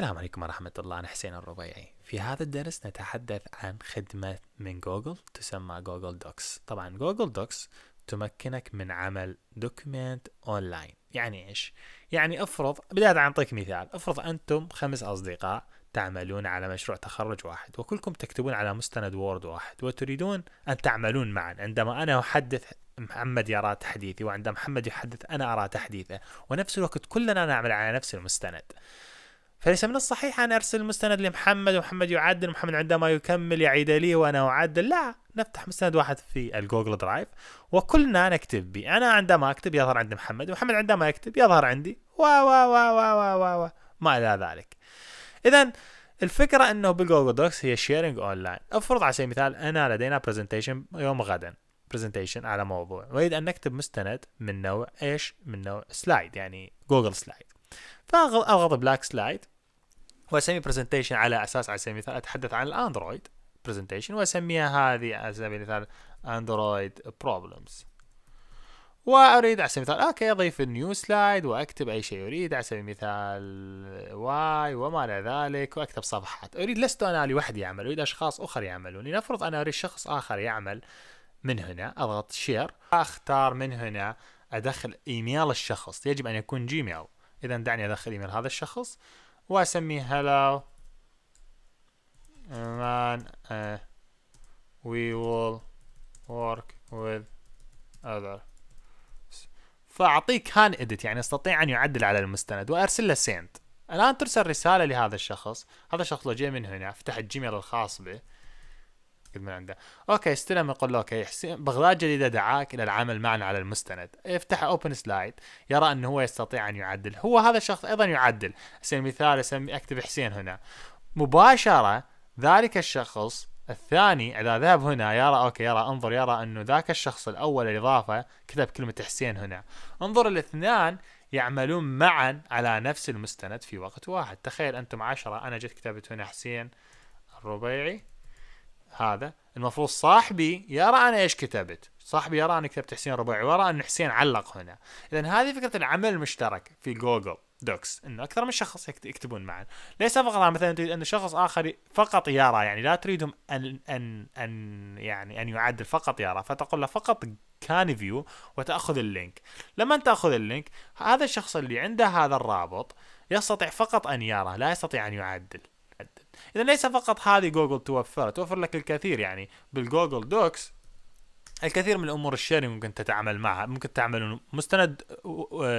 السلام عليكم ورحمة الله أنا حسين الربيعي في هذا الدرس نتحدث عن خدمة من جوجل تسمى جوجل دوكس طبعا جوجل دوكس تمكنك من عمل دوكمنت أونلاين يعني إيش؟ يعني أفرض بداية أعطيك مثال أفرض أنتم خمس أصدقاء تعملون على مشروع تخرج واحد وكلكم تكتبون على مستند وورد واحد وتريدون أن تعملون معا عندما أنا أحدث محمد يرى تحديثي وعندما محمد يحدث أنا أرى تحديثه ونفس الوقت كلنا نعمل على نفس المستند فليس من الصحيح أن أرسل المستند لمحمد ومحمد يعدل محمد عندما يكمل يعيد لي وأنا أعدل لا نفتح مستند واحد في الجوجل درايف وكلنا نكتب بي أنا عندما أكتب يظهر عند محمد ومحمد عندما يكتب يظهر عندي و و و و و و, و ما إلى ذلك إذا الفكرة أنه بالجوجل دوكس هي شيرنج أونلاين أفرض على سبيل المثال أنا لدينا برزنتيشن يوم غدا برزنتيشن على موضوع واريد ان نكتب مستند من نوع ايش من نوع سلايد يعني جوجل سلايد فاضغط بلاك سلايد واسمي برزنتيشن على اساس على سبيل المثال اتحدث عن الاندرويد برزنتيشن واسميها هذه على سبيل المثال اندرويد بروبلمز واريد على سبيل المثال اوكي اضيف النيو سلايد واكتب اي شيء اريد على سبيل المثال واي وما الى ذلك واكتب صفحات اريد لست انا لوحدي اعمل اريد اشخاص اخر يعملون لنفرض انا اريد شخص اخر يعمل من هنا اضغط شير اختار من هنا ادخل ايميل الشخص يجب ان يكون جيميل اذا دعني ادخل ايميل هذا الشخص واسميه hello and then uh, we will work with other فاعطيه كان اديت يعني استطيع ان يعدل على المستند وارسل له سنت الان ترسل رساله لهذا الشخص هذا الشخص لو جاي من هنا فتح الجيميل الخاص به قد من عنده اوكي استلم يقول له اوكي حسين بغداد جديده دعاك الى العمل معنا على المستند افتح اوبن سلايد يرى انه هو يستطيع ان يعدل هو هذا الشخص ايضا يعدل اسمي مثال اسمي اكتب حسين هنا مباشره ذلك الشخص الثاني اذا ذهب هنا يرى اوكي يرى انظر يرى انه ذاك الشخص الاول الاضافه كتب كلمه حسين هنا انظر الاثنان يعملون معا على نفس المستند في وقت واحد تخيل انتم عشرة انا جيت كتبت هنا حسين الربيعي هذا المفروض صاحبي يرى انا ايش كتبت صاحبي يرى انا كتبت حسين ربيعي ويرى ان حسين علق هنا اذا هذه فكره العمل المشترك في جوجل دوكس انه اكثر من شخص يكتبون معا ليس فقط مثلا تريد ان شخص اخر فقط يرى يعني لا تريدهم ان ان ان يعني ان يعدل فقط يرى فتقول له فقط كان فيو وتاخذ اللينك لما تاخذ اللينك هذا الشخص اللي عنده هذا الرابط يستطيع فقط ان يرى لا يستطيع ان يعدل متعدد اذا ليس فقط هذه جوجل توفر توفر لك الكثير يعني بالجوجل دوكس الكثير من الامور الشيرنج ممكن تتعامل معها ممكن تعملون مستند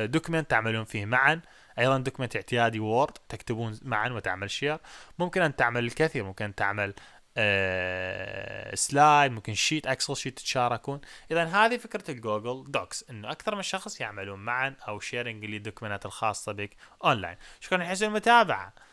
دوكمنت تعملون فيه معا ايضا دوكمنت اعتيادي وورد تكتبون معا وتعمل شير ممكن ان تعمل الكثير ممكن ان تعمل أه سلايد ممكن شيت اكسل شيت تتشاركون اذا هذه فكره الجوجل دوكس انه اكثر من شخص يعملون معا او شيرنج للدوكمنتات الخاصه بك اونلاين شكرا لحسن المتابعه